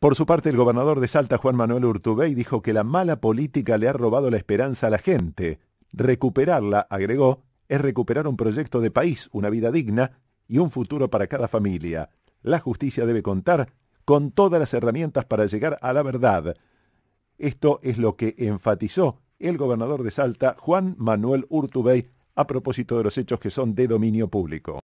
Por su parte, el gobernador de Salta, Juan Manuel Urtubey, dijo que la mala política le ha robado la esperanza a la gente. Recuperarla, agregó, es recuperar un proyecto de país, una vida digna y un futuro para cada familia. La justicia debe contar con todas las herramientas para llegar a la verdad. Esto es lo que enfatizó el gobernador de Salta, Juan Manuel Urtubey, a propósito de los hechos que son de dominio público.